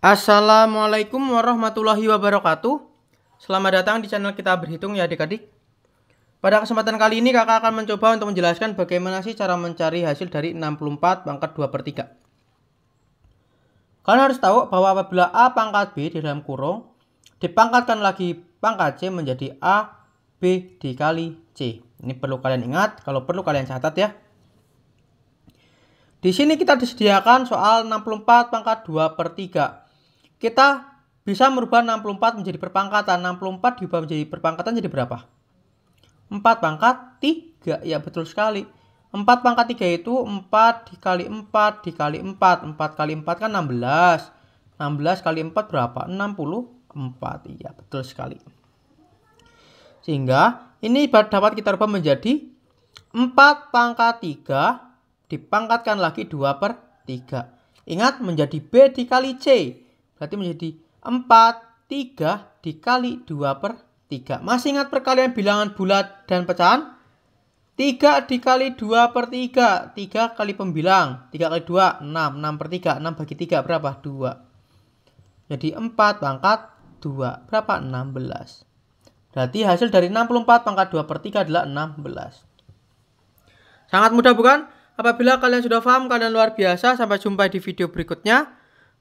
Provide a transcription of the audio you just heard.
Assalamualaikum warahmatullahi wabarakatuh Selamat datang di channel kita berhitung ya adik-adik Pada kesempatan kali ini kakak akan mencoba untuk menjelaskan bagaimana sih cara mencari hasil dari 64 pangkat 2 per 3 Kalian harus tahu bahwa apabila A pangkat B di dalam kurung Dipangkatkan lagi pangkat C menjadi A, B dikali C Ini perlu kalian ingat, kalau perlu kalian catat ya di sini kita disediakan soal 64 pangkat 2 per 3 kita bisa merubah 64 menjadi perpangkatan. 64 diubah menjadi perpangkatan jadi berapa? 4 pangkat 3. Ya betul sekali. 4 pangkat 3 itu 4 dikali 4 dikali 4. 4 kali 4 kan 16. 16 kali 4 berapa? 64. Iya betul sekali. Sehingga ini dapat kita rubah menjadi 4 pangkat 3 dipangkatkan lagi 2 per 3. Ingat menjadi B dikali C. Berarti menjadi 4, 3 dikali 2 per 3. Masih ingat perkalian bilangan bulat dan pecahan? 3 dikali 2 per 3. 3 kali pembilang. 3 kali 2, 6. 6 per 3. 6 bagi 3 berapa? 2. Jadi 4 pangkat 2. Berapa? 16. Berarti hasil dari 64 pangkat 2 per 3 adalah 16. Sangat mudah bukan? Apabila kalian sudah paham, kalian luar biasa. Sampai jumpa di video berikutnya.